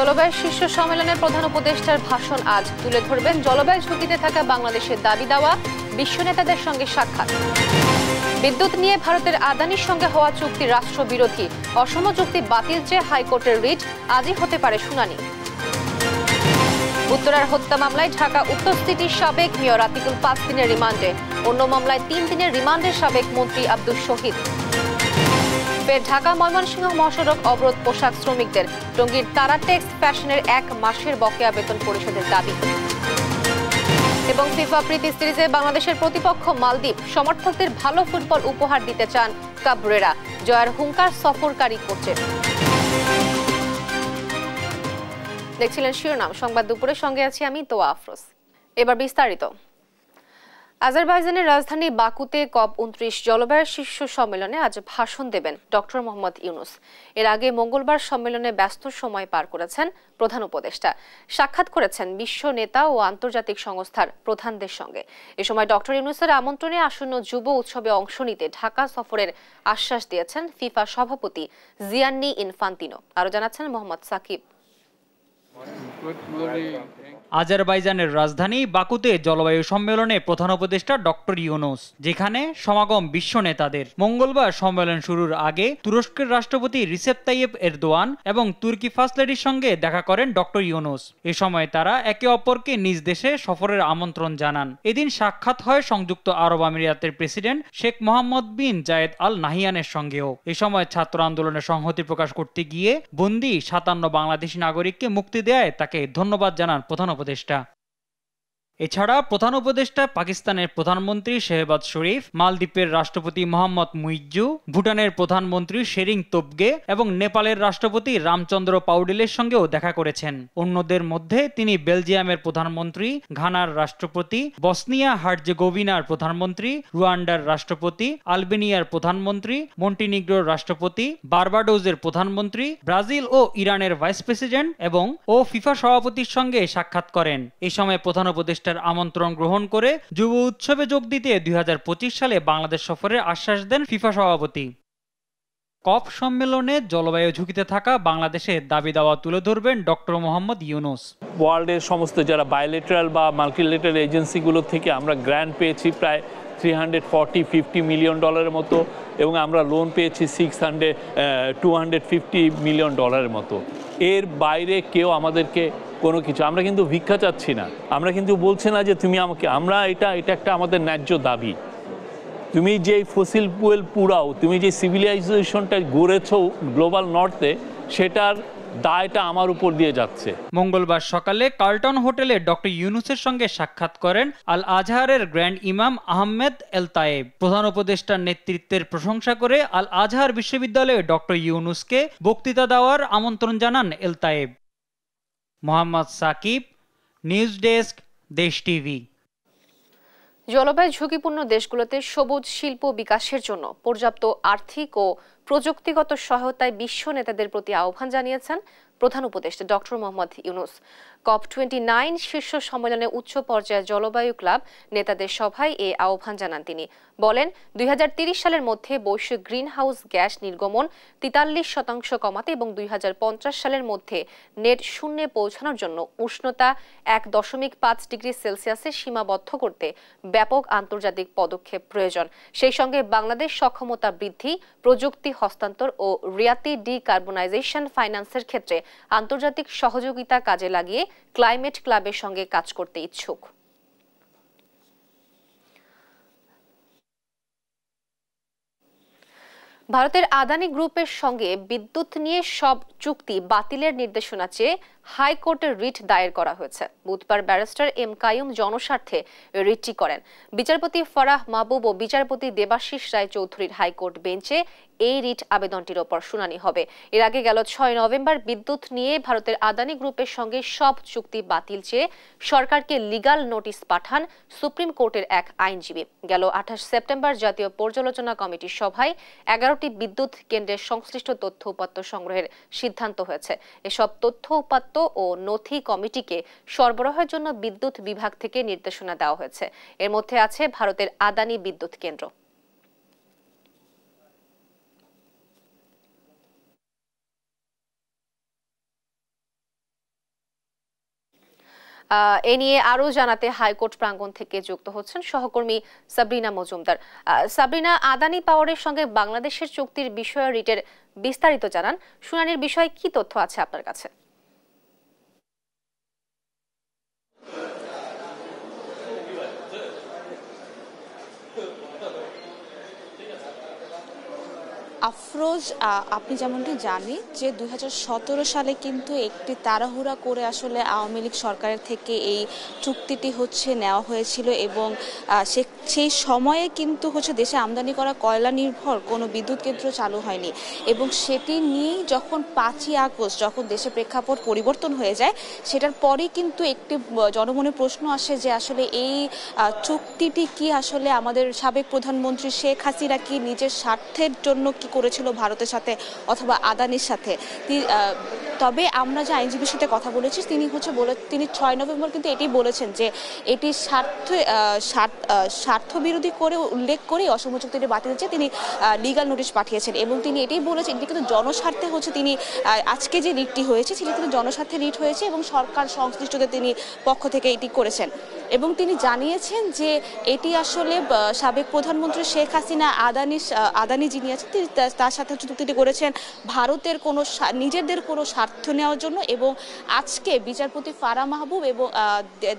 জলবায়ু শীর্ষ সম্মেলনের প্রধান উপদেষ্টার ভাষণ আজ তুলে ধরবেন জলবায়ু ঝুঁকিতে থাকা বাংলাদেশের দাবি দেওয়া বিশ্ব নেতাদের সঙ্গে সাক্ষাৎ বিদ্যুৎ নিয়ে ভারতের আদানির সঙ্গে হওয়া চুক্তি রাষ্ট্রবিরোধী অসম চুক্তি বাতিল চেয়ে হাইকোর্টের রিট আজই হতে পারে শুনানি উত্তরার হত্যা মামলায় ঢাকা উত্তর সিটির সাবেক মেয়র আতিকুল পাঁচ দিনের রিমান্ডে অন্য মামলায় তিন দিনের রিমান্ডে সাবেক মন্ত্রী আব্দুল শহীদ ফের ঢাকা ময়মনসিংহ মহাসড়ক অবরোধ পোশাক শ্রমিকদের টঙ্গীর তারাটেক্স ফ্যাশনের এক মাসের বকেয়া বেতন পরিশোধের দাবি এবং ফিফা প্রীতি সিরিজে বাংলাদেশের প্রতিপক্ষ মালদ্বীপ সমর্থকদের ভালো ফুটবল উপহার দিতে চান কাবরেরা জয়ার হুঙ্কার সফরকারী কোচের দেখছিলেন শিরোনাম সংবাদ দুপুরের সঙ্গে আছি আমি তোয়া আফরোজ এবার বিস্তারিত আজারবাইজানের রাজধানী বাকুতে কপ উনত্রিশ জলবায়ু শীর্ষ সম্মেলনে আজ ভাষণ দেবেন ডক্টর মোহাম্মদ ইউনুস এর আগে মঙ্গলবার সম্মেলনে ব্যস্ত সময় পার করেছেন প্রধান উপদেষ্টা সাক্ষাৎ করেছেন বিশ্ব নেতা ও আন্তর্জাতিক সংস্থার প্রধানদের সঙ্গে এ সময় ডক্টর ইউনুসের আমন্ত্রণে আসন্ন যুব উৎসবে অংশ নিতে ঢাকা সফরের আশ্বাস দিয়েছেন ফিফা সভাপতি জিয়ান্নি ইনফান্তিনো আরও জানাচ্ছেন মোহাম্মদ সাকিব আজারবাইজানের রাজধানী বাকুতে জলবায়ু সম্মেলনে প্রধান উপদেষ্টা ডক্টর ইউনুস যেখানে সমাগম বিশ্ব নেতাদের মঙ্গলবার সম্মেলন শুরুর আগে তুরস্কের রাষ্ট্রপতি রিসেপ তাইয়েব এরদোয়ান এবং তুর্কি ফাসলেডির সঙ্গে দেখা করেন ডক্টর ইউনুস এ সময় তারা একে অপরকে নিজ দেশে সফরের আমন্ত্রণ জানান এদিন সাক্ষাৎ হয় সংযুক্ত আরব আমিরাতের president Sheikh Mohammed bin Zayed Al নাহিয়ানের সঙ্গেও এ সময় ছাত্র আন্দোলনে সংহতি প্রকাশ করতে গিয়ে বন্দি সাতান্ন বাংলাদেশি নাগরিককে মুক্তি দেয় তাকে ধন্যবাদ জানান প্রধান উপদেষ্টা এছাড়া প্রধান উপদেষ্টা পাকিস্তানের প্রধানমন্ত্রী শেহবাজ শরীফ মালদ্বীপের রাষ্ট্রপতি মোহাম্মদ মুইজু ভুটানের প্রধানমন্ত্রী শেরিং তোপগে এবং নেপালের রাষ্ট্রপতি রামচন্দ্র পাউডিলের সঙ্গেও দেখা করেছেন অন্যদের মধ্যে তিনি বেলজিয়ামের প্রধানমন্ত্রী ঘানার রাষ্ট্রপতি বসনিয়া হার্জেগোভিনার প্রধানমন্ত্রী রুয়ান্ডার রাষ্ট্রপতি আলবেনিয়ার প্রধানমন্ত্রী মন্টিনিগ্রোর রাষ্ট্রপতি বার্বাডোজের প্রধানমন্ত্রী ব্রাজিল ও ইরানের ভাইস প্রেসিডেন্ট এবং ও ফিফা সভাপতির সঙ্গে সাক্ষাৎ করেন এ সময় প্রধান উপদেষ্টা প্রতিষ্ঠার আমন্ত্রণ গ্রহণ করে যুব উৎসবে যোগ দিতে দুই সালে বাংলাদেশ সফরের আশ্বাস দেন ফিফা সভাপতি কপ সম্মেলনে জলবায়ু ঝুঁকিতে থাকা বাংলাদেশের দাবি দাওয়া তুলে ধরবেন ডক্টর মোহাম্মদ ইউনুস ওয়ার্ল্ডের সমস্ত যারা বায়োলেটারাল বা মাল্টিলেটারাল এজেন্সিগুলো থেকে আমরা গ্র্যান্ড পেয়েছি প্রায় three hundred forty fifty million ডলারের মতো এবং আমরা লোন পেয়েছি six hundred two hundred fifty million ডলারের মতো এর বাইরে কেউ আমাদেরকে কোনো কিছু আমরা কিন্তু ভিক্ষা চাচ্ছি না আমরা কিন্তু বলছি না যে তুমি আমাকে আমরা এটা এটা একটা আমাদের ন্যায্য দাবি তুমি যে ফসিল পুয়েল পুরাও তুমি যে সিভিলাইজেশনটা গড়েছ গ্লোবাল নর্থে সেটার দায়টা আমার উপর দিয়ে যাচ্ছে মঙ্গলবার সকালে কার্টন হোটেলে ডক্টর ইউনুসের সঙ্গে সাক্ষাৎ করেন আল আজহারের গ্র্যান্ড ইমাম আহমেদ এল তায়েব প্রধান উপদেষ্টার নেতৃত্বের প্রশংসা করে আল আজহার বিশ্ববিদ্যালয়ে ডক্টর ইউনুসকে বক্তৃতা দেওয়ার আমন্ত্রণ জানান এল তায়েব Mohammad Sakib news desk Desh TV জলবায়ু ঝুঁকিপূর্ণ দেশগুলোতে সবুজ শিল্প বিকাশের জন্য পর্যাপ্ত আর্থিক ও প্রযুক্তিগত সহায়তায় বিশ্ব নেতাদের প্রতি আহ্বান জানিয়েছেন প্রধান উপদেষ্টা doctor Muhammad Yunus COP twenty nine শীর্ষ সম্মেলনে উচ্চ পর্যায়ে জলবায়ু ক্লাব নেতাদের সভায় এ আহ্বান জানান তিনি বলেন দুই সালের মধ্যে বৈশ্বিক গ্রিন হাউস গ্যাস নির্গমন তেতাল্লিশ শতাংশ কমাতে এবং দুই সালের মধ্যে নেট শূন্যে পৌঁছানোর জন্য উষ্ণতা এক দশমিক পাঁচ ডিগ্রি সেলসিয়াসে সীমাবদ্ধ করতে ব্যাপক আন্তর্জাতিক পদক্ষেপ প্রয়োজন সেই সঙ্গে বাংলাদেশ সক্ষমতা বৃদ্ধি প্রযুক্তি হস্তান্তর ও রিয়াতি ডিকার্বনাইজেশন ফাইন্যান্সের ক্ষেত্রে আন্তর্জাতিক সহযোগিতা কাজে লাগিয়ে ক্লাইমেট ক্লাবের সঙ্গে কাজ করতে ইচ্ছুক ভারতের আদানি গ্রুপের সঙ্গে বিদ্যুৎ নিয়ে সব চুক্তি বাতিলের নির্দেশনা চেয়ে হাইকোর্টে রিট দায়ের করা হয়েছে বুধবার ব্যারিস্টার এম কায়ুম জনস্বার্থে রিটটি করেন বিচারপতি ফরাহ মাহবুব ও বিচারপতি দেবাশিস রায় চৌধুরীর হাইকোর্ট বেঞ্চে এই রিট আবেদনটির ওপর শুনানি হবে এর আগে গেল ছয় নভেম্বর বিদ্যুৎ নিয়ে ভারতের আদানি গ্রুপের সঙ্গে সব চুক্তি বাতিল চেয়ে সরকারকে লিগাল নোটিশ পাঠান সুপ্রিম কোর্টের এক আইনজীবী গেল আঠাশ সেপ্টেম্বর জাতীয় পর্যালোচনা কমিটির সভায় এগারোটি বিদ্যুৎ কেন্দ্রের সংশ্লিষ্ট তথ্য উপাত্ত সংগ্রহের সিদ্ধান্ত হয়েছে এসব তথ্য উপাত্ত ও নথি কমিটিকে সরবরাহের জন্য বিদ্যুৎ বিভাগ থেকে নির্দেশনা দেওয়া হয়েছে এর মধ্যে আছে ভারতের আদানি বিদ্যুৎ কেন্দ্র এ নিয়ে আরও জানাতে হাইকোর্ট প্রাঙ্গণ থেকে যুক্ত হচ্ছেন সহকর্মী সাবরিনা মজুমদার সাবরিনা আদানি পাওয়ারের সঙ্গে বাংলাদেশের চুক্তির বিষয়ে রিটের বিস্তারিত জানান শুনানির বিষয়ে কি তথ্য আছে আপনার কাছে আফরোজ আপনি যেমনটি জানি যে দু সালে কিন্তু একটি তাড়াহুড়া করে আসলে আওয়ামী লীগ সরকারের থেকে এই চুক্তিটি হচ্ছে নেওয়া হয়েছিল এবং সে সেই সময়ে কিন্তু হচ্ছে দেশে আমদানি করা কয়লা নির্ভর কোনো বিদ্যুৎ কেন্দ্র চালু হয়নি এবং সেটি নিয়েই যখন পাঁচই আগস্ট যখন দেশে প্রেক্ষাপট পরিবর্তন হয়ে যায় সেটার পরে কিন্তু একটি জনমনে প্রশ্ন আসে যে আসলে এই চুক্তিটি কি আসলে আমাদের সাবেক প্রধানমন্ত্রী শেখ হাসিনা কি নিজের স্বার্থের জন্য কি করেছিল ভারতের সাথে অথবা আদানির সাথে তবে আমরা যে আইনজীবীর সাথে কথা বলেছি তিনি হচ্ছে বলে তিনি ছয় নভেম্বর কিন্তু এটি বলেছেন যে এটি স্বার্থ স্বার্থ বিরোধী করে উল্লেখ করে অসম চুক্তিটি বাতিল চেয়ে তিনি লিগাল নোটিশ পাঠিয়েছেন এবং তিনি এটাই বলেছেন এটি কিন্তু জনস্বার্থে হচ্ছে তিনি আজকে যে রিটটি হয়েছে সেটি কিন্তু জনস্বার্থে রিট হয়েছে এবং সরকার সংশ্লিষ্টদের তিনি পক্ষ থেকে এটি করেছেন এবং তিনি জানিয়েছেন যে এটি আসলে সাবেক প্রধানমন্ত্রী শেখ হাসিনা আদানি আদানি যিনি আছেন তিনি তার সাথে চুক্তিটি করেছেন ভারতের কোনো নিজেদের কোনো স্বার্থ নেওয়ার জন্য এবং আজকে বিচারপতি ফারা মাহবুব এবং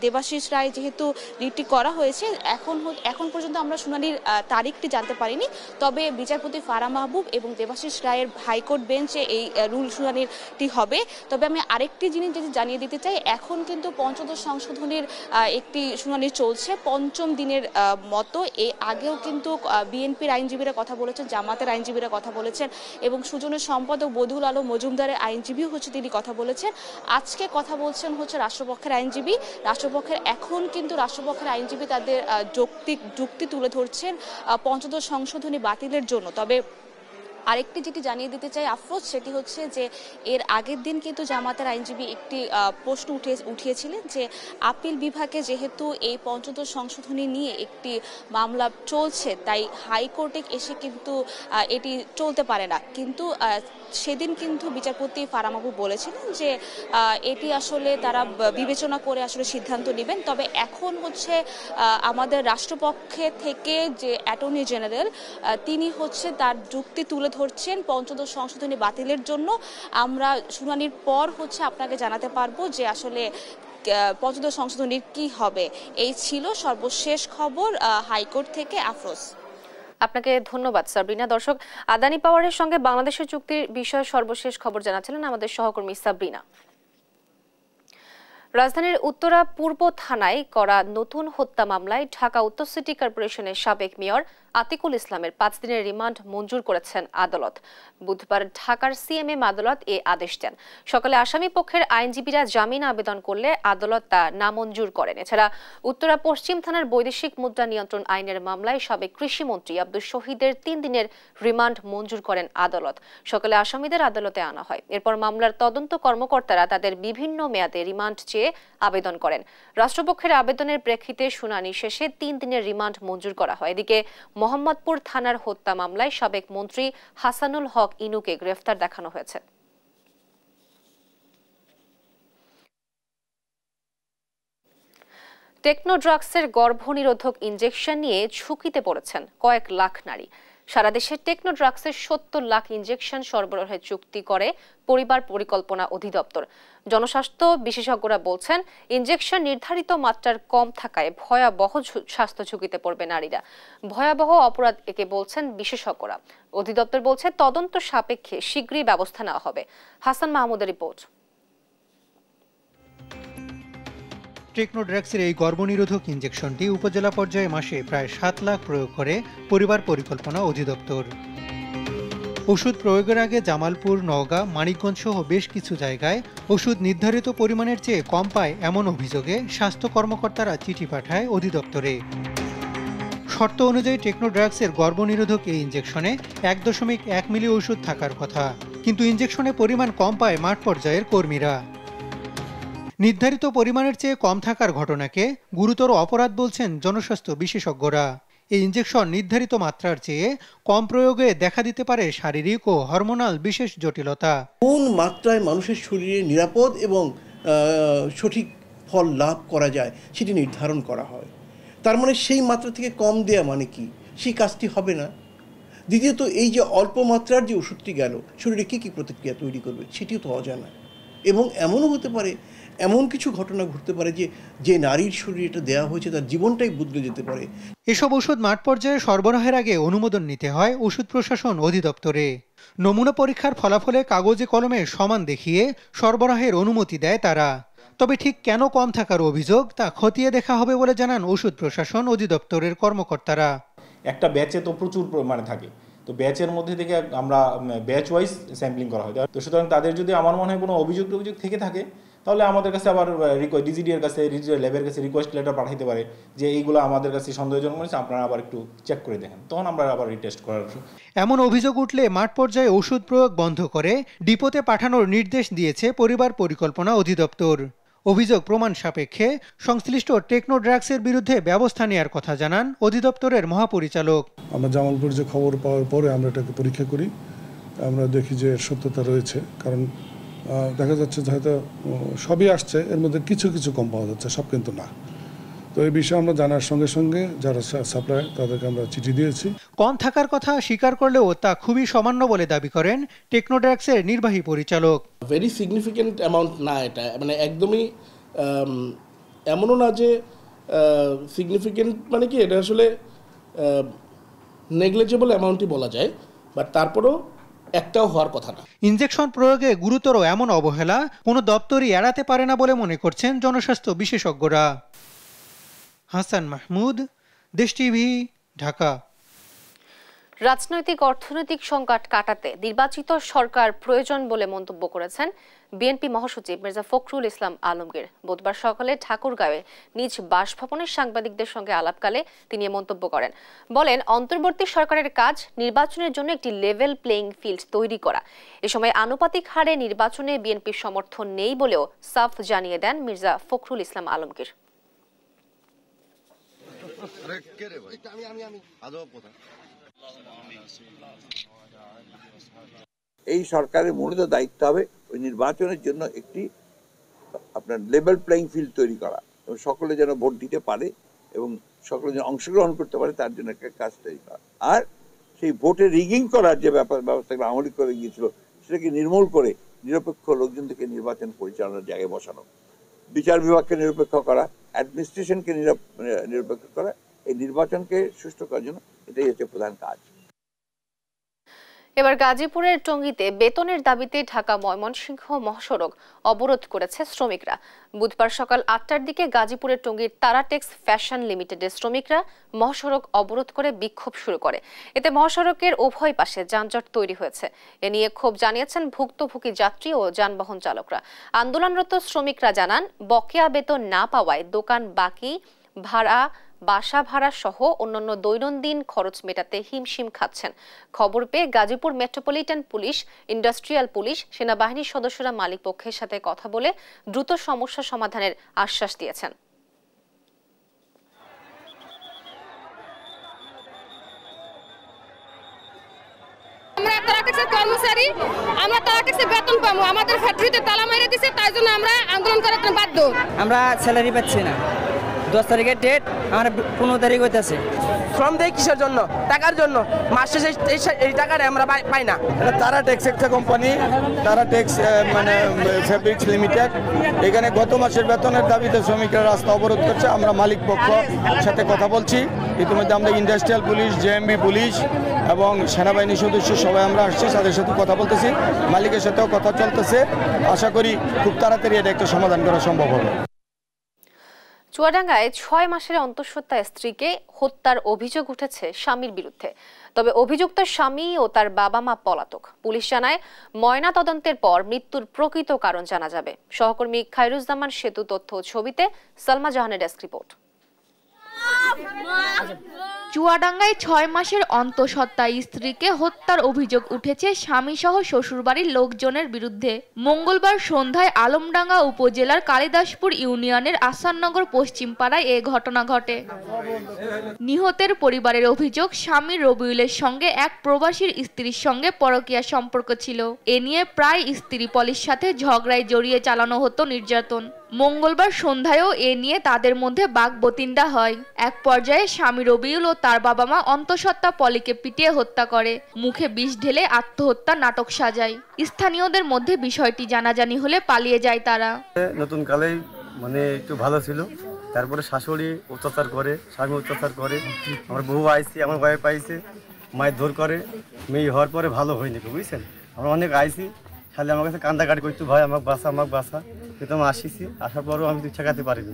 দেবাশিস রায় যেহেতু রিটটি করা হয়েছে এখন এখন পর্যন্ত আমরা শুনানির তারিখটি জানতে পারিনি তবে বিচারপতি ফারা মাহবুব এবং দেবাশিস রায়ের হাইকোর্ট বেঞ্চে এই রুল শুনানিটি হবে তবে আমি আরেকটি জিনিস যদি জানিয়ে দিতে চাই এখন কিন্তু পঞ্চদশ সংশোধনীর একটি বাকি শুনানি চলছে পঞ্চম দিনের মতো এ আগেও কিন্তু বিএনপির আইনজীবীরা কথা বলেছেন জামাতের আইনজীবীরা কথা বলেছেন এবং সুজনের সম্পাদক বধুল আলো মজুমদারের আইনজীবীও হচ্ছে তিনি কথা বলেছেন আজকে কথা বলছেন হচ্ছে রাষ্ট্রপক্ষের আইনজীবী রাষ্ট্রপক্ষের এখন কিন্তু রাষ্ট্রপক্ষের আইনজীবী তাদের যৌক্তিক যুক্তি তুলে ধরছেন পঞ্চদশ সংশোধনী বাতিলের জন্য তবে আরেকটি যেটি জানিয়ে দিতে চাই আফরোজ সেটি হচ্ছে যে এর আগের দিন কিন্তু জামাতের আইনজীবী একটি প্রশ্ন উঠে উঠিয়েছিলেন যে আপিল বিভাগে যেহেতু এই পঞ্চদশ সংশোধনী নিয়ে একটি মামলা চলছে তাই হাইকোর্টে এসে কিন্তু এটি চলতে পারে না কিন্তু সেদিন কিন্তু বিচারপতি ফারামাবু বলেছিলেন যে এটি আসলে তারা বিবেচনা করে আসলে সিদ্ধান্ত নেবেন তবে এখন হচ্ছে আমাদের রাষ্ট্রপক্ষে থেকে যে অ্যাটর্নি জেনারেল তিনি হচ্ছে তার যুক্তি তুলে ধরছেন পঞ্চদশ সংশোধনী বাতিলের জন্য আমরা শুনানির পর হচ্ছে আপনাকে জানাতে পারবো যে আসলে পঞ্চদশ সংশোধনীর কি হবে এই ছিল সর্বশেষ খবর হাইকোর্ট থেকে আফরোজ আপনাকে ধন্যবাদ সাবরিনা দর্শক আদানি পাওয়ারের সঙ্গে বাংলাদেশের চুক্তির বিষয়ে সর্বশেষ খবর জানাচ্ছিলেন আমাদের সহকর্মী সাবরিনা রাজধানীর উত্তরা পূর্ব থানায় করা নতুন হত্যা মামলায় ঢাকা উত্তর সিটি কর্পোরেশনের সাবেক মেয়র আতিকুল ইসলামের পাঁচ দিনের রিমান্ড মঞ্জুর করেছেন আদালত বুধবার ঢাকার সিএমএম আদালত এ আদেশ দেন সকালে আসামি পক্ষের আইনজীবীরা জামিন আবেদন করলে আদালত তা নামঞ্জুর করেন এছাড়া উত্তরা পশ্চিম থানার বৈদেশিক মুদ্রা নিয়ন্ত্রণ আইনের মামলায় সাবেক কৃষিমন্ত্রী আব্দুল শহীদের তিন দিনের রিমান্ড মঞ্জুর করেন আদালত সকালে আসামিদের আদালতে আনা হয় এরপর মামলার তদন্ত কর্মকর্তারা তাদের বিভিন্ন মেয়াদে রিমান্ড চেয়ে চেয়ে আবেদন করেন রাষ্ট্রপক্ষের আবেদনের প্রেক্ষিতে শুনানি শেষে তিন দিনের রিমান্ড মঞ্জুর করা হয় এদিকে মোহাম্মদপুর থানার হত্যা মামলায় সাবেক মন্ত্রী হাসানুল হক ইনুকে গ্রেফতার দেখানো হয়েছে টেকনো ড্রাগসের গর্ভনিরোধক ইঞ্জেকশন নিয়ে ঝুঁকিতে পড়েছেন কয়েক লাখ নারী সারা দেশে টেকনো ড্রাগসের সত্তর লাখ ইনজেকশন সরবরাহের চুক্তি করে পরিবার পরিকল্পনা অধিদপ্তর জনস্বাস্থ্য বিশেষজ্ঞরা বলছেন ইনজেকশন নির্ধারিত মাত্রার কম থাকায় ভয়াবহ স্বাস্থ্য ঝুঁকিতে পড়বে নারীরা ভয়াবহ অপরাধ একে বলছেন বিশেষজ্ঞরা অধিদপ্তর বলছে তদন্ত সাপেক্ষে শীঘ্রই ব্যবস্থা নেওয়া হবে হাসান মাহমুদের রিপোর্ট টেকনোড্রাক্সের এই গর্ভনিরোধক ইঞ্জেকশনটি উপজেলা পর্যায়ে মাসে প্রায় সাত লাখ প্রয়োগ করে পরিবার পরিকল্পনা অধিদপ্তর ওষুধ প্রয়োগের আগে জামালপুর নওগাঁ মানিকগঞ্জ সহ বেশ কিছু জায়গায় ওষুধ নির্ধারিত পরিমাণের চেয়ে কম পায় এমন অভিযোগে স্বাস্থ্য কর্মকর্তারা চিঠি পাঠায় অধিদপ্তরে শর্ত অনুযায়ী টেকনোড্রাগসের গর্ভনিরোধক এই ইঞ্জেকশনে এক দশমিক এক মিলি ওষুধ থাকার কথা কিন্তু ইঞ্জেকশনের পরিমাণ কম পায় মাঠ পর্যায়ের কর্মীরা নির্ধারিত পরিমাণের চেয়ে কম থাকার ঘটনাকে গুরুতর অপরাধ বলছেন জনস্বাস্থ্য বিশেষজ্ঞরা এই ইঞ্জেকশন নির্ধারিত মাত্রার চেয়ে কম প্রয়োগে দেখা দিতে পারে শারীরিক ও হরমোনাল বিশেষ জটিলতা কোন মাত্রায় মানুষের শরীরে নিরাপদ এবং সঠিক ফল লাভ করা যায় সেটি নির্ধারণ করা হয় তার মানে সেই মাত্রা থেকে কম দেয়া মানে কি সেই কাজটি হবে না দ্বিতীয়ত এই যে অল্প মাত্রার যে ওষুধটি গেল শরীরে কী কী প্রতিক্রিয়া তৈরি করবে সেটিও তো অজানা এবং এমনও হতে পারে এমন কিছু ঘটনা ঘটতে পারে যে যে নারীর শরীরে এটা দেওয়া হয়েছে তার জীবনটাই বদলে যেতে পারে এসব ওষুধ মাঠ পর্যায়ে সরবরাহের আগে অনুমোদন নিতে হয় ওষুধ প্রশাসন অধিদপ্তরে নমুনা পরীক্ষার ফলাফলে কাগজে কলমে সমান দেখিয়ে সরবরাহের অনুমতি দেয় তারা তবে ঠিক কেন কম থাকার অভিযোগ তা খতিয়ে দেখা হবে বলে জানান ওষুধ প্রশাসন অধিদপ্তরের কর্মকর্তারা একটা ব্যাচে তো প্রচুর পরিমাণে থাকে তো ব্যাচের মধ্যে থেকে আমরা ব্যাচ ওয়াইজ স্যাম্পলিং করা হয় তো সুতরাং তাদের যদি আমার মনে হয় কোনো অভিযোগ টভিযোগ থেকে থাকে তাহলে আমাদের কাছে আবার ডিজিডি এর কাছে ডিজিটাল ল্যাবের কাছে রিকোয়েস্ট লেটার পাঠাইতে পারে যে এইগুলো আমাদের কাছে সন্দেহজনক মনে হচ্ছে আপনারা আবার একটু চেক করে দেখেন তখন আমরা আবার রিটেস্ট করার এমন অভিযোগ উঠলে মাঠ পর্যায়ে ওষুধ প্রয়োগ বন্ধ করে ডিপোতে পাঠানোর নির্দেশ দিয়েছে পরিবার পরিকল্পনা অধিদপ্তর অভিযোগ প্রমাণ সাপেক্ষে সংশ্লিষ্ট টেকনো ড্রাগসের বিরুদ্ধে ব্যবস্থা নেওয়ার কথা জানান অধিদপ্তরের মহাপরিচালক আমরা জামালপুর যে খবর পাওয়ার পরে আমরা এটাকে পরীক্ষা করি আমরা দেখি যে সত্যতা রয়েছে কারণ দেখা যাচ্ছে যে হয়তো সবই আসছে এর মধ্যে কিছু কিছু কম পাওয়া যাচ্ছে সব কিন্তু না তো এই বিষয়ে আমরা জানার সঙ্গে সঙ্গে যারা সাপ্লাই তাদেরকে আমরা চিঠি দিয়েছি কম থাকার কথা স্বীকার করলেও তা খুবই সামান্য বলে দাবি করেন টেকনোড্যাক্সের নির্বাহী পরিচালক ভেরি সিগনিফিকেন্ট অ্যামাউন্ট না এটা মানে একদমই এমনও না যে সিগনিফিকেন্ট মানে কি এটা আসলে নেগলেজেবল অ্যামাউন্টই বলা যায় বাট তারপরেও একটাও হওয়ার কথা না ইনজেকশন প্রয়োগে গুরুতর এমন অবহেলা কোনো দপ্তরই এড়াতে পারে না বলে মনে করছেন জনস্বাস্থ্য বিশেষজ্ঞরা হাসান মাহমুদ দেশ টিভি ঢাকা রাজনৈতিক অর্থনৈতিক সংকট কাটাতে নির্বাচিত সরকার প্রয়োজন বলে মন্তব্য করেছেন বিএনপি মহাসচিব মির্জা ফখরুল ইসলাম আলমগীর বুধবার সকালে ঠাকুরগাঁওয়ে নিজ বাসভবনের সাংবাদিকদের সঙ্গে আলাপকালে তিনি মন্তব্য করেন বলেন অন্তর্বর্তী সরকারের কাজ নির্বাচনের জন্য একটি লেভেল প্লেইং ফিল্ড তৈরি করা এ সময় আনুপাতিক হারে নির্বাচনে বিএনপির সমর্থন নেই বলেও সাফ জানিয়ে দেন মির্জা ফখরুল ইসলাম আলমগীর আজব কথা এই সরকারের মূলত দায়িত্ব হবে ওই নির্বাচনের জন্য একটি আপনার লেভেল প্লেয়িং ফিল্ড তৈরি করা এবং সকলে যেন ভোট দিতে পারে এবং সকলে যেন অংশগ্রহণ করতে পারে তার জন্য একটা কাজ তৈরি করা আর সেই ভোটে রিগিং করার যে ব্যাপার ব্যবস্থাগুলো আমলি করে গিয়েছিল সেটাকে নির্মূল করে নিরপেক্ষ লোকজন থেকে নির্বাচন পরিচালনার জায়গায় বসানো বিচার বিভাগকে নিরপেক্ষ করা অ্যাডমিনিস্ট্রেশনকে মানে নিরপেক্ষ করা এই নির্বাচনকে সুষ্ঠু করার জন্য এটাই হচ্ছে প্রধান কাজ এবার গাজীপুরের টঙ্গিতে বেতনের দাবিতে ঢাকা ময়মনসিংহ মহাসড়ক অবরোধ করেছে শ্রমিকরা বুধবার সকাল আটটার দিকে গাজীপুরের টঙ্গির তারাটেক্স ফ্যাশন লিমিটেডের শ্রমিকরা মহাসড়ক অবরোধ করে বিক্ষোভ শুরু করে এতে মহাসড়কের উভয় পাশে যানজট তৈরি হয়েছে এ নিয়ে ক্ষোভ জানিয়েছেন ভুক্তভোগী যাত্রী ও যানবাহন চালকরা আন্দোলনরত শ্রমিকরা জানান বকেয়া বেতন না পাওয়ায় দোকান বাকি ভাড়া বাসা ভাড়া সহ অন্যান্য দৈনন্দিন খরচ মেটাতে হিমশিম খাচ্ছেন খবর পেয়ে Gazipur metropolitan police industrial police সেনাবাহিনীর সদস্যরা মালিক পক্ষের সাথে কথা বলে দ্রুত সমস্যা সমাধানের আশ্বাস দিয়েছেন আমরা কর্মচারী আমরা তারা বেতন পাবো আমাদের ফ্যাক্টরিতে তালা দিছে তাই জন্য আমরা আন্দোলন করার বাধ্য আমরা স্যালারি পাচ্ছি না দশ তারিখের ডেট আমার পনেরো তারিখ হইতেছে ফর্ম দেয় কিসের জন্য টাকার জন্য মাসে এই টাকাটা আমরা পাই না তারা ট্যাক্স একটা কোম্পানি তারা ট্যাক্স মানে ফেব্রিক্স লিমিটেড এখানে গত মাসের বেতনের দাবিতে শ্রমিকরা রাস্তা অবরোধ করছে আমরা মালিক পক্ষ সাথে কথা বলছি ইতিমধ্যে আমরা ইন্ডাস্ট্রিয়াল পুলিশ জেএমবি পুলিশ এবং সেনাবাহিনী সদস্য সবাই আমরা আসছি তাদের সাথে কথা বলতেছি মালিকের সাথেও কথা চলতেছে আশা করি খুব তাড়াতাড়ি এটা একটা সমাধান করা সম্ভব হবে চুয়াডাঙ্গায় ছয় মাসের অন্তঃসত্ত্বা স্ত্রীকে হত্যার অভিযোগ উঠেছে স্বামীর বিরুদ্ধে তবে অভিযুক্ত স্বামী ও তার বাবা মা পলাতক পুলিশ জানায় ময়না তদন্তের পর মৃত্যুর প্রকৃত কারণ জানা যাবে সহকর্মী খায়রুজ্জামান সেতু তথ্য ছবিতে সালমা জাহানের ডেস্ক রিপোর্ট চুয়াডাঙ্গায় ছয় মাসের অন্তঃসত্ত্বা স্ত্রীকে হত্যার অভিযোগ উঠেছে স্বামীসহ শ্বশুরবাড়ির লোকজনের বিরুদ্ধে মঙ্গলবার সন্ধ্যায় আলমডাঙ্গা উপজেলার কালিদাসপুর ইউনিয়নের আসাননগর পশ্চিমপাড়ায় এ ঘটনা ঘটে নিহতের পরিবারের অভিযোগ স্বামী রবিউলের সঙ্গে এক প্রবাসীর স্ত্রীর সঙ্গে পরকীয়া সম্পর্ক ছিল এ নিয়ে প্রায় স্ত্রী পলির সাথে ঝগড়ায় জড়িয়ে চালানো হতো নির্যাতন মঙ্গলবার সন্ধ্যায়ও এ নিয়ে তাদের মধ্যে বাগবতিন্দা হয় এক পর্যায়ে স্বামী রবিউল ও তার বাবা মা অন্তঃসত্ত্বা পলিকে পিটিয়ে হত্যা করে মুখে বিষ ঢেলে আত্মহত্যা নাটক সাজায় স্থানীয়দের মধ্যে বিষয়টি জানাজানি হলে পালিয়ে যায় তারা নতুন কালে মানে একটু ভালো ছিল তারপরে শাশুড়ি অত্যাচার করে স্বামী অত্যাচার করে আমার বউ আইসি আমার ভাই পাইছে মায়ের ধর করে মেয়ে হওয়ার পরে ভালো হয়নি বুঝছেন আমরা অনেক আইসি খালি আমার কাছে কান্দাকাটি করতে ভাই আমার বাসা আমার বাসা প্রথম আসিছি আসার পরও আমি ঠেকাতে পারিনি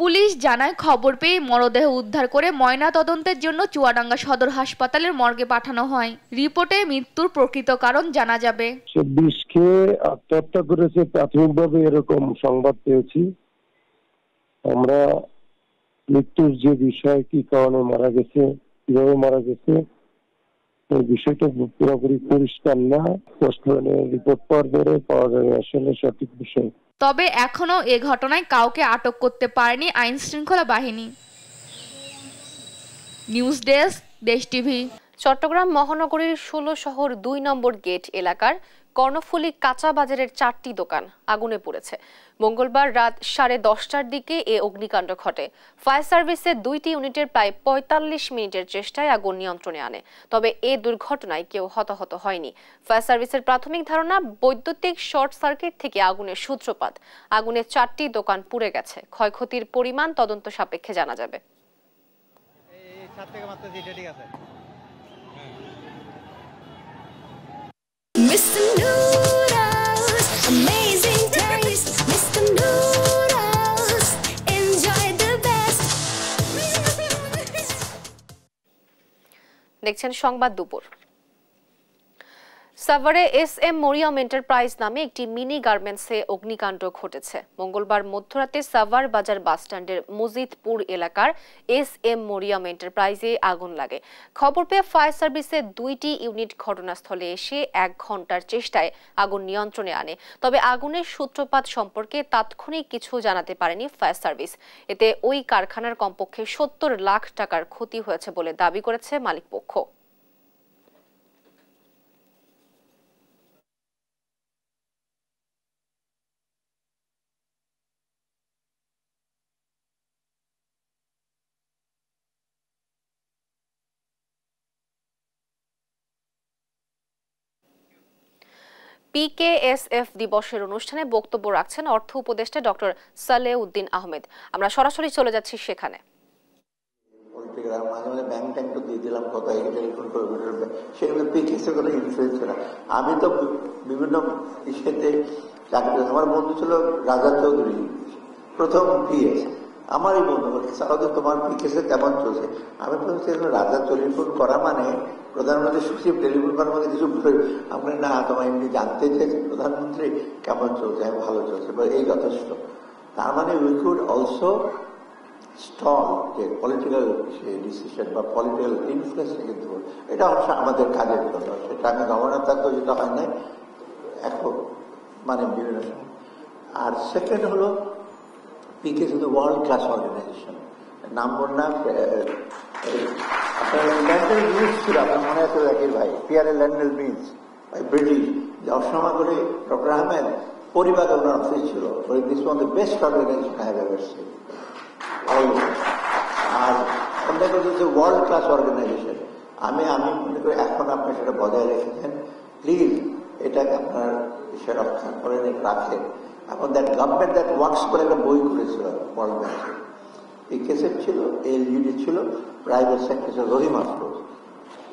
পুলিশ জানায় খবর পেয়ে মরদেহ উদ্ধার করে ময়না তদন্তের জন্য চুয়াডাঙ্গা সদর হাসপাতালের মর্গে পাঠানো হয় রিপোর্টে মৃত্যুর প্রকৃত কারণ জানা যাবে বিষ আত্মহত্যা করেছে প্রাথমিকভাবে এরকম সংবাদ পেয়েছি আমরা মৃত্যুর যে বিষয় কি কারণে মারা গেছে কিভাবে মারা গেছে বিষয়টা পুরোপুরি পরিষ্কার না রিপোর্ট পাওয়ার পাওয়া যাবে আসলে সঠিক বিষয় তবে এখনো এ ঘটনায় কাউকে আটক করতে পারেনি আইন শৃঙ্খলা বাহিনী news desk Desh TV Chattogram মহানগরীর ষোলো শহর দুই নম্বর গেট এলাকার কর্ণফুলী কাঁচা বাজারের চারটি দোকান আগুনে পড়েছে মঙ্গলবার রাত সাড়ে দশটার দিকে এ অগ্নিকাণ্ড ঘটে ফায়ার সার্ভিসের দুইটি ইউনিটের প্রায় ৪৫ মিনিটের চেষ্টায় আগুন নিয়ন্ত্রণে আনে তবে এ দুর্ঘটনায় কেউ হতাহত হয়নি ফায়ার সার্ভিসের প্রাথমিক ধারণা বৈদ্যুতিক শর্ট সার্কিট থেকে আগুনের সূত্রপাত আগুনে চারটি দোকান পুড়ে গেছে ক্ষয়ক্ষতির পরিমাণ তদন্ত সাপেক্ষে জানা যাবে ঠিক আছে Mr. Noodles, amazing taste. Mr. Noodles, enjoy the best. দেখছেন সংবাদ দুপুর সাভারে এস এম মরিয়াম এন্টারপ্রাইজ নামে একটি মিনি গার্মেন্টসে অগ্নিকাণ্ড ঘটেছে মঙ্গলবার মধ্যরাতে সাভার বাজার বাসস্ট্যান্ডের মজিদপুর এলাকার এস এম মরিয়াম এন্টারপ্রাইজে আগুন লাগে খবর পেয়ে ফায়ার সার্ভিসের দুইটি ইউনিট ঘটনাস্থলে এসে এক ঘন্টার চেষ্টায় আগুন নিয়ন্ত্রণে আনে তবে আগুনের সূত্রপাত সম্পর্কে তাৎক্ষণিক কিছু জানাতে পারেনি ফায়ার সার্ভিস এতে ওই কারখানার কমপক্ষে সত্তর লাখ টাকার ক্ষতি হয়েছে বলে দাবি করেছে মালিকপক্ষ পিকেএসএফ দিবসের অনুষ্ঠানে বক্তব্য রাখছেন অর্থ উপদেষ্টা ডক্টর সালে উদ্দিন আহমেদ আমরা সরাসরি চলে যাচ্ছি সেখানে আমি তো বিভিন্ন আমার বন্ধু ছিল রাজা চৌধুরী প্রথম পিএসএফ আমারই বন্ধু এছাড়াও তোমার কেসে তেমন চলছে আমি বলছি রাজা টেলিফোন করা মানে প্রধানমন্ত্রী সচিব টেলিফোন করার মধ্যে কিছু ভুল আপনি না তোমার এমনি জানতে চেয়েছেন প্রধানমন্ত্রী কেমন চলছে ভালো চলছে এই যথেষ্ট তার মানে উই কুড অলসো স্টল যে পলিটিক্যাল ডিসিশন বা পলিটিক্যাল ইনফ্লুয়েন্স কিন্তু এটা অবশ্য আমাদের কাজের জন্য সেটা আমি গভর্নর থাকতেও যেটা হয় নাই এখন মানে বিভিন্ন সময় আর সেকেন্ড হলো PKS is a world-class organization. নাম বললাম আপনার ল্যান্ডেল মিন্স ছিল আপনার মনে আছে জাকির ভাই পিয়ারে ল্যান্ডেল ভাই ব্রিটিশ যে অসমা করে ডক্টর আহমেদ পরিবার ওনার অফিস ছিল this one the best organization have ever see আর অন্য যে ওয়ার্ল্ড ক্লাস অর্গানাইজেশন আমি আমি মনে করি এখন আপনি সেটা বজায় রেখেছেন প্লিজ এটাকে আপনার বিষয় রক্ষা করেন রাখেন এখন দ্যাট গভর্নমেন্ট দ্যাট ওয়ার্কস করে একটা বই করেছিল পড়ালেখা এই কেসের ছিল এলজিডি ছিল প্রাইভেট সেক্টর রহিম আফরোজ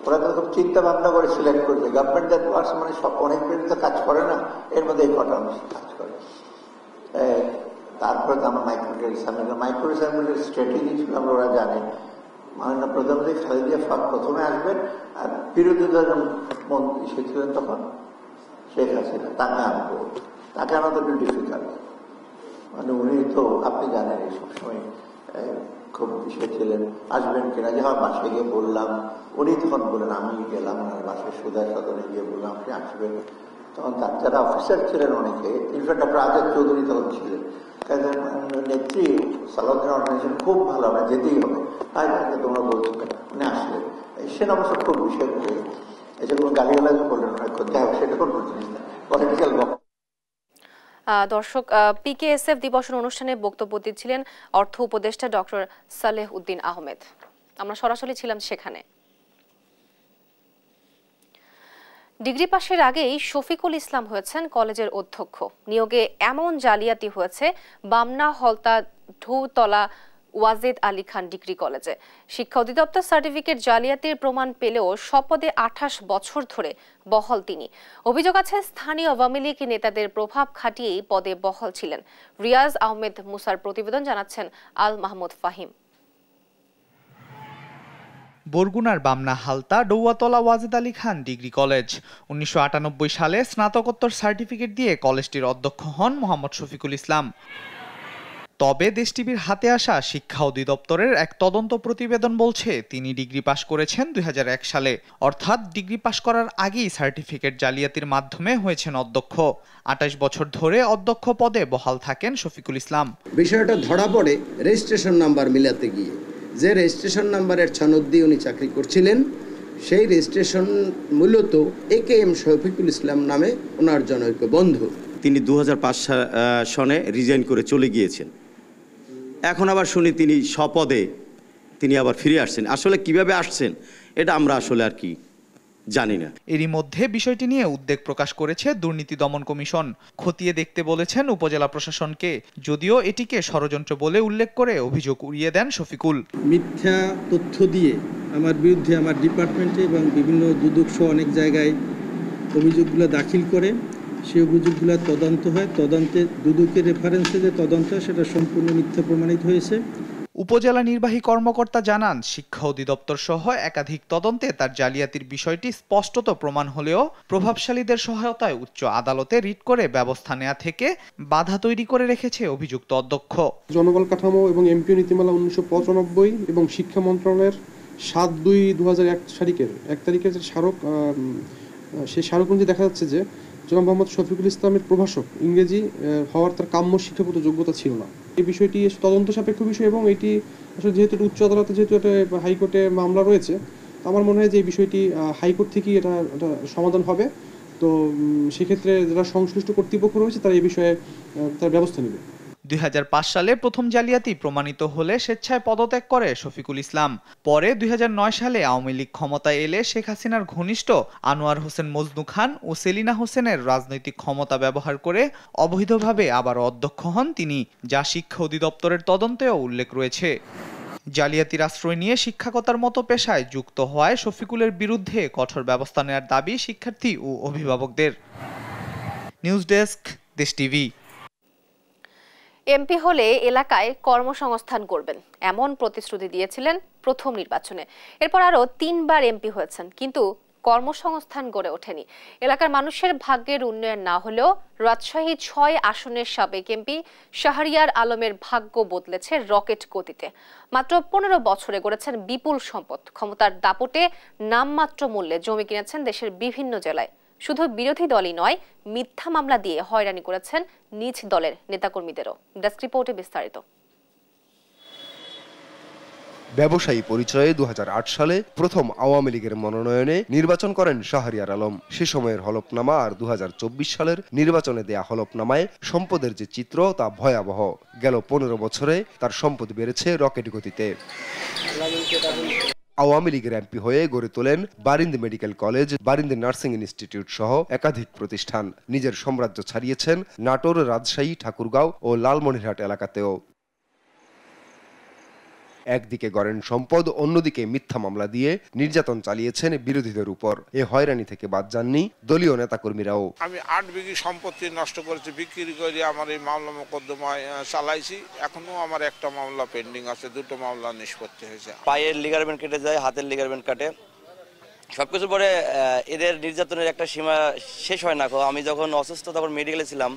ওরা তো খুব চিন্তা ভাবনা করে সিলেক্ট করবে গভর্নমেন্ট দ্যাট ওয়ার্কস মানে সব অনেক পেট তো কাজ করে না এর মধ্যে এই কটা কাজ করে তারপরে তো আমরা মাইক্রোডেট সামনে মাইক্রোডেট সামনে স্ট্র্যাটেজি ছিল আমরা ওরা জানে মাননীয় প্রধানমন্ত্রী খালেদিয়া ফাঁক প্রথমে আসবেন আর বিরোধী দলের মন্ত্রী সে ছিলেন তখন শেখ হাসিনা তাকে আনবো তাকে আনন্দ একটু ডিফিকাল্ট মানে উনি তো আপনি জানেন এই সবসময় খুব বিষয় ছিলেন আসবেন কিনা যে হ্যাঁ বাসায় গিয়ে বললাম উনি তখন বললেন আমি গেলাম ওনার বাসায় সুদায় সদনে গিয়ে বললাম আপনি আসবেন তখন তার যারা অফিসার ছিলেন অনেকে ইনফ্যাক্ট ডক্টর আজাদ চৌধুরী তখন ছিলেন মানে, নেত্রী সালাউদ্দিন অর্গানাইজেশন খুব ভালো হবে মানে যেতেই হবে তাই তাকে তোমরা বলছো উনি আসলেন সেন অবশ্য খুব বিষয় করে এসে কোনো গালিগালাজ করলেন অনেকক্ষণ যাই হোক সেটা কোনো জিনিস না পলিটিক্যাল বক্তব্য দর্শক পিকেএসএফ দিবসের অনুষ্ঠানে বক্তব্য দিচ্ছিলেন অর্থ উপদেষ্টা ডক্টর সালেহ উদ্দিন আহমেদ আমরা সরাসরি ছিলাম সেখানে ডিগ্রি পাশের আগেই শফিকুল ইসলাম হয়েছেন কলেজের অধ্যক্ষ নিয়োগে এমন জালিয়াতি হয়েছে বামনা হলতা ঢৌতলা ওয়াজেদ আলী খান ডিগ্রি কলেজে শিক্ষা অধিদপ্তর সার্টিফিকেট জালিয়াতির প্রমাণ পেলেও সপদে আঠাশ বছর ধরে বহল তিনি অভিযোগ আছে স্থানীয় আওয়ামী লীগ নেতাদের প্রভাব খাটিয়েই পদে বহল ছিলেন রিয়াজ আহমেদ মুসার প্রতিবেদন জানাচ্ছেন আল মাহমুদ ফাহিম বরগুনার বামনা হালতা ডৌয়াতলা ওয়াজেদ আলী খান ডিগ্রি কলেজ উনিশশো সালে স্নাতকোত্তর সার্টিফিকেট দিয়ে কলেজটির অধ্যক্ষ হন মোহাম্মদ শফিকুল ইসলাম তবে দেশ টিভির হাতে আসা শিক্ষা অধিদপ্তরের এক তদন্ত প্রতিবেদন বলছে তিনি ডিগ্রি পাশ করেছেন দুই সালে অর্থাৎ ডিগ্রি পাশ করার আগেই সার্টিফিকেট জালিয়াতির মাধ্যমে হয়েছেন অধ্যক্ষ আঠাশ বছর ধরে অধ্যক্ষ পদে বহাল থাকেন শফিকুল ইসলাম বিষয়টা ধরা পড়ে রেজিস্ট্রেশন নাম্বার মিলাতে গিয়ে যে রেজিস্ট্রেশন নাম্বারের সনদ দিয়ে উনি চাকরি করছিলেন সেই রেজিস্ট্রেশন মূলত এ কে এম শফিকুল ইসলাম নামে ওনার জনৈক বন্ধু তিনি দু সনে রিজাইন করে চলে গিয়েছেন এখন আবার শুনি তিনি স্বপদে তিনি আবার ফিরে আসছেন আসলে কিভাবে আসছেন এটা আমরা আসলে আর কি জানি না এরই মধ্যে বিষয়টি নিয়ে উদ্বেগ প্রকাশ করেছে দুর্নীতি দমন কমিশন খতিয়ে দেখতে বলেছেন উপজেলা প্রশাসনকে যদিও এটিকে ষড়যন্ত্র বলে উল্লেখ করে অভিযোগ উড়িয়ে দেন শফিকুল মিথ্যা তথ্য দিয়ে আমার বিরুদ্ধে আমার ডিপার্টমেন্টে এবং বিভিন্ন দুদক অনেক জায়গায় অভিযোগগুলো দাখিল করে সেই অভিযোগগুলো তদন্ত হয় তদন্তে দুদুকে রেফারেন্সে যে তদন্ত সেটা সম্পূর্ণ মিথ্যা প্রমাণিত হয়েছে উপজেলা নির্বাহী কর্মকর্তা জানান শিক্ষা অধিদপ্তর সহ একাধিক তদন্তে তার জালিয়াতির বিষয়টি স্পষ্টত প্রমাণ হলেও প্রভাবশালীদের সহায়তায় উচ্চ আদালতে রিট করে ব্যবস্থা নেওয়া থেকে বাধা তৈরি করে রেখেছে অভিযুক্ত অধ্যক্ষ জনবল কাঠামো এবং এমপিও নীতিমালা উনিশশো পঁচানব্বই এবং শিক্ষা মন্ত্রণালয়ের সাত দুই দু হাজার এক তারিখের এক তারিখের স্মারক সেই স্মারক দেখা যাচ্ছে যে জনাব মোহাম্মদ শফিকুল ইসলামের প্রভাষক ইংরেজি হওয়ার তার কাম্য শিক্ষাগত যোগ্যতা ছিল না এই বিষয়টি তদন্ত সাপেক্ষ বিষয় এবং এটি আসলে যেহেতু উচ্চ আদালতে যেহেতু একটা হাইকোর্টে মামলা রয়েছে আমার মনে হয় যে এই বিষয়টি হাইকোর্ট থেকেই এটা সমাধান হবে তো সেক্ষেত্রে যারা সংশ্লিষ্ট কর্তৃপক্ষ রয়েছে তারা এই বিষয়ে তার ব্যবস্থা নেবে 2005 সালে প্রথম জালিয়াতি প্রমাণিত হলে স্বেচ্ছায় পদত্যাগ করে শফিকুল ইসলাম পরে দুই সালে আওয়ামী লীগ ক্ষমতায় এলে শেখ হাসিনার ঘনিষ্ঠ আনোয়ার হোসেন মজনু খান ও সেলিনা হোসেনের রাজনৈতিক ক্ষমতা ব্যবহার করে অবৈধভাবে আবার অধ্যক্ষ হন তিনি যা শিক্ষা অধিদপ্তরের তদন্তেও উল্লেখ রয়েছে জালিয়াতির আশ্রয় নিয়ে শিক্ষাকতার মতো পেশায় যুক্ত হওয়ায় শফিকুলের বিরুদ্ধে কঠোর ব্যবস্থা নেওয়ার দাবি শিক্ষার্থী ও অভিভাবকদের news desk Desh TV MP হলে এলাকায় কর্মসংস্থান করবেন এমন প্রতিশ্রুতি দিয়েছিলেন প্রথম নির্বাচনে এরপর আরও তিনবার এমপি হয়েছেন কিন্তু কর্মসংস্থান গড়ে ওঠেনি এলাকার মানুষের ভাগ্যের উন্নয়ন না হলেও রাজশাহী ছয় আসনের সাবেক এমপি শাহরিয়ার আলমের ভাগ্য বদলেছে রকেট গতিতে মাত্র পনেরো বছরে গড়েছেন বিপুল সম্পদ ক্ষমতার দাপটে নামমাত্র মূল্যে জমি কিনেছেন দেশের বিভিন্ন জেলায় শুধু বিরোধী দলই নয় মিথ্যা মামলা দিয়ে হয়রানি করেছেন নিজ দলের নেতাকর্মীদেরও ডেস্ক রিপোর্টে বিস্তারিত ব্যবসায়ী পরিচয়ে দু সালে প্রথম আওয়ামী লীগের মনোনয়নে নির্বাচন করেন শাহরিয়ার আলম সে সময়ের হলফনামা আর দু সালের নির্বাচনে দেয়া হলফনামায় সম্পদের যে চিত্র তা ভয়াবহ গেল পনেরো বছরে তার সম্পদ বেড়েছে রকেট গতিতে আওয়ামী লীগের এমপি হয়ে গড়ে তোলেন Barind medical college Barind nursing institute সহ একাধিক প্রতিষ্ঠান নিজের সাম্রাজ্য ছাড়িয়েছেন নাটোর রাজশাহী ঠাকুরগাঁও ও লালমনিরহাট এলাকাতেও একদিকে গড়েন সম্পদ অন্যদিকে মিথ্যা মামলা দিয়ে নির্যাতন চালিয়েছেন বিরোধীদের উপর এ হয়রানি থেকে বাদ যাননি দলীয় নেতাকর্মীরাও আমি আট বিঘি সম্পত্তি নষ্ট করেছি বিক্রি করে আমার এই মামলা মোকদ্দমায় চালাইছি এখনো আমার একটা মামলা পেন্ডিং আছে দুটো মামলা নিষ্পত্তি হয়েছে পায়ের লিগারমেন্ট কেটে যায় হাতের লিগারমেন্ট কাটে সবকিছু পরে এদের নির্যাতনের একটা সীমা শেষ হয় না আমি যখন অসুস্থ তখন মেডিকেলে ছিলাম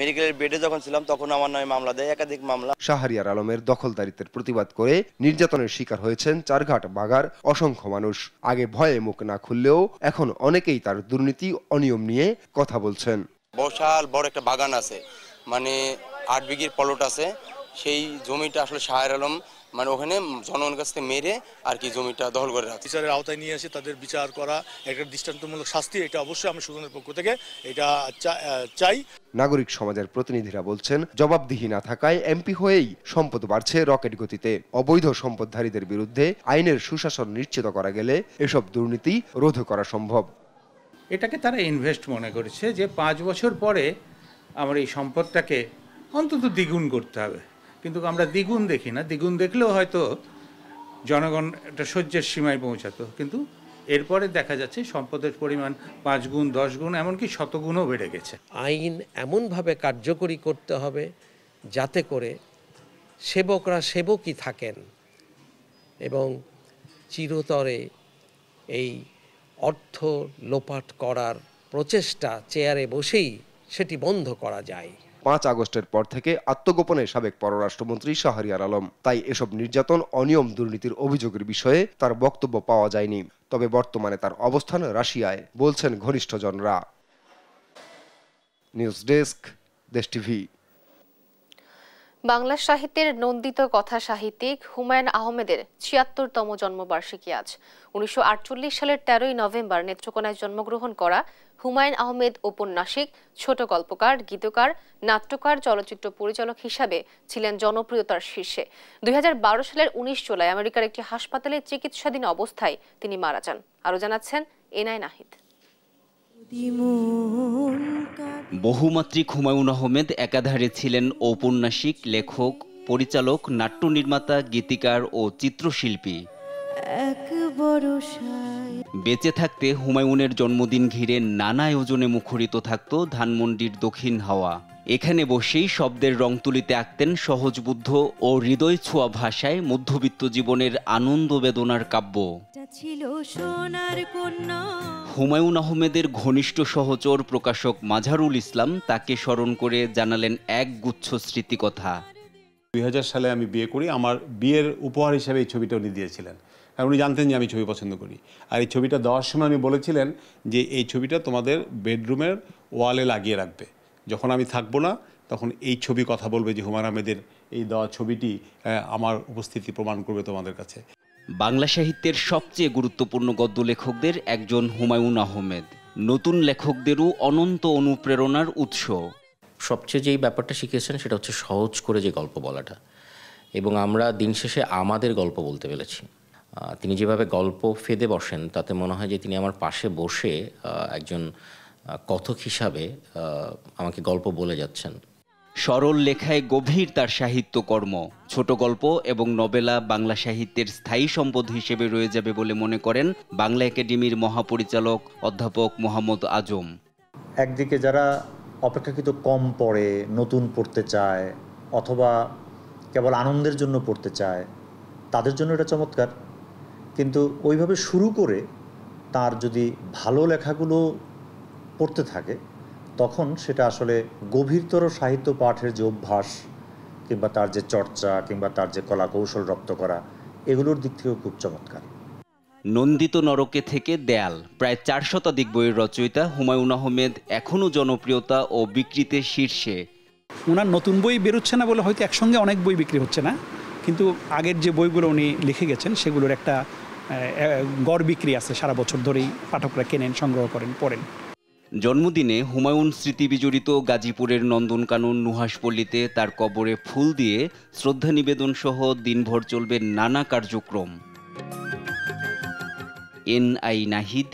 মেডিকেলের বেডে যখন ছিলাম তখন আমার নামে মামলা দেয় একাধিক মামলা শাহরিয়ার আলমের দখলদারিত্বের প্রতিবাদ করে নির্যাতনের শিকার হয়েছেন চারঘাট বাগার অসংখ্য মানুষ আগে ভয়ে মুখ না খুললেও এখন অনেকেই তার দুর্নীতি অনিয়ম নিয়ে কথা বলছেন বসাল বড় একটা বাগান আছে মানে আট বিঘির পলট আছে সেই জমিটা আসলে শাহের আলম মানে ওখানে জনগণের কাছ থেকে মেরে আর কি জমিটা দখল করে রাখছে বিচারের আওতায় নিয়ে এসে তাদের বিচার করা একটা দৃষ্টান্তমূলক শাস্তি এটা অবশ্যই আমি সুজনের পক্ষ থেকে এটা চাই নাগরিক সমাজের প্রতিনিধিরা বলছেন জবাবদিহি না থাকায় এমপি হয়েই সম্পদ বাড়ছে রকেট গতিতে অবৈধ সম্পদধারীদের বিরুদ্ধে আইনের সুশাসন নিশ্চিত করা গেলে এসব দুর্নীতি রোধ করা সম্ভব এটাকে তারা ইনভেস্ট মনে করেছে যে পাঁচ বছর পরে আমার এই সম্পদটাকে অন্তত দ্বিগুণ করতে হবে কিন্তু আমরা দ্বিগুণ দেখি না দ্বিগুণ দেখলেও হয়তো জনগণ একটা সহ্যের সীমায় পৌঁছাতো কিন্তু এরপরে দেখা যাচ্ছে সম্পদের পরিমাণ পাঁচ গুণ দশ গুণ এমনকি শতগুণও বেড়ে গেছে আইন এমনভাবে কার্যকরী করতে হবে যাতে করে সেবকরা সেবকই থাকেন এবং চিরতরে এই অর্থ লোপাট করার প্রচেষ্টা চেয়ারে বসেই সেটি বন্ধ করা যায় পাঁচ আগস্টের পর থেকে আত্মগোপনে সাবেক পররাষ্ট্রমন্ত্রী শাহরিয়ার আলম তাই এসব নির্যাতন অনিয়ম দুর্নীতির অভিযোগের বিষয়ে তার বক্তব্য পাওয়া যায়নি তবে বর্তমানে তার অবস্থান রাশিয়ায় বলছেন ঘনিষ্ঠজনরা news desk Desh TV Bangla সাহিত্যের নন্দিত কথা সাহিত্যিক হুমায়ুন আহমেদের ছিয়াত্তরতম জন্মবার্ষিকী আজ উনিশশো সালের তেরোই নভেম্বর নেত্রকোনায় জন্মগ্রহণ করা হুমায়ুন আহমেদ ঔপন্যাসিক ছোট গল্পকার গীতকার নাট্যকার চলচ্চিত্র পরিচালক হিসাবে ছিলেন জনপ্রিয়তার শীর্ষে দুই সালের উনিশ জুলাই আমেরিকার একটি হাসপাতালে চিকিৎসাধীন অবস্থায় তিনি মারা যান আরও জানাচ্ছেন এনআই নাহিদ বহুমাত্রিক হুমায়ুন আহমেদ একাধারে ছিলেন ঔপন্যাসিক লেখক পরিচালক নাট্য নির্মাতা গীতিকার ও চিত্রশিল্পী বেঁচে থাকতে হুমায়ুনের জন্মদিন ঘিরে নানা আয়োজনে মুখরিত থাকত ধানমন্ডির দক্ষিণ হাওয়া এখানে বসেই শব্দের রং তুলিতে আঁকতেন সহজবুদ্ধ ও হৃদয় ছোঁয়া ভাষায় মধ্যবিত্ত জীবনের আনন্দ বেদনার কাব্য হুমায়ুন আহমেদের ঘনিষ্ঠ সহচর প্রকাশক মাঝারুল ইসলাম তাকে স্মরণ করে জানালেন এক গুচ্ছ স্মৃতিকথা দুই সালে আমি বিয়ে করি আমার বিয়ের উপহার হিসেবে এই ছবিটা উনি দিয়েছিলেন আর উনি জানতেন যে আমি ছবি পছন্দ করি আর এই ছবিটা দেওয়ার সময় আমি বলেছিলেন যে এই ছবিটা তোমাদের বেডরুমের ওয়ালে লাগিয়ে রাখবে যখন আমি থাকবো না তখন এই ছবি কথা বলবে যে হুমায়ুন আহমেদের এই দেওয়া ছবিটি আমার উপস্থিতি প্রমাণ করবে তোমাদের কাছে বাংলা সাহিত্যের সবচেয়ে গুরুত্বপূর্ণ গদ্য লেখকদের একজন হুমায়ুন আহমেদ নতুন লেখকদেরও অনন্ত অনুপ্রেরণার উৎস সবচেয়ে যেই ব্যাপারটা শিখেছেন সেটা হচ্ছে সহজ করে যে গল্প বলাটা এবং আমরা দিন শেষে আমাদের গল্প বলতে পেরেছি তিনি যেভাবে গল্প ফেদে বসেন তাতে মনে হয় যে তিনি আমার পাশে বসে একজন কথক হিসাবে আমাকে গল্প বলে যাচ্ছেন সরল লেখায় গভীর তার সাহিত্যকর্ম ছোট গল্প এবং নবেলা বাংলা সাহিত্যের স্থায়ী সম্পদ হিসেবে রয়ে যাবে বলে মনে করেন বাংলা একাডেমির মহাপরিচালক অধ্যাপক মোহাম্মদ আজম একদিকে যারা অপেক্ষাকৃত কম পড়ে নতুন পড়তে চায় অথবা কেবল আনন্দের জন্য পড়তে চায় তাদের জন্য এটা চমৎকার কিন্তু ওইভাবে শুরু করে তার যদি ভালো লেখাগুলো পড়তে থাকে তখন সেটা আসলে গভীরতর সাহিত্য পাঠের যে অভ্যাস কিংবা তার যে চর্চা কিংবা তার যে কলা কৌশল রপ্ত করা এগুলোর দিক থেকেও খুব চমৎকার নন্দিত নরকে থেকে দেয়াল প্রায় চার শতাধিক বইয়ের রচয়িতা হুমায়ুন আহমেদ এখনও জনপ্রিয়তা ও বিক্রিতে শীর্ষে ওনার নতুন বই বেরোচ্ছে না বলে হয়তো একসঙ্গে অনেক বই বিক্রি হচ্ছে না কিন্তু আগের যে বইগুলো উনি লিখে গেছেন সেগুলোর একটা গড় বিক্রি আছে সারা বছর ধরেই পাঠকরা কেনেন সংগ্রহ করেন পড়েন জন্মদিনে হুমায়ুন স্মৃতি বিজড়িত গাজীপুরের নন্দনকানন নুহাসপল্লীতে তার কবরে ফুল দিয়ে শ্রদ্ধা নিবেদন সহ দিনভর চলবে নানা কার্যক্রম এন আই নাহিদ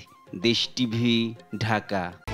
দেশ টিভি ঢাকা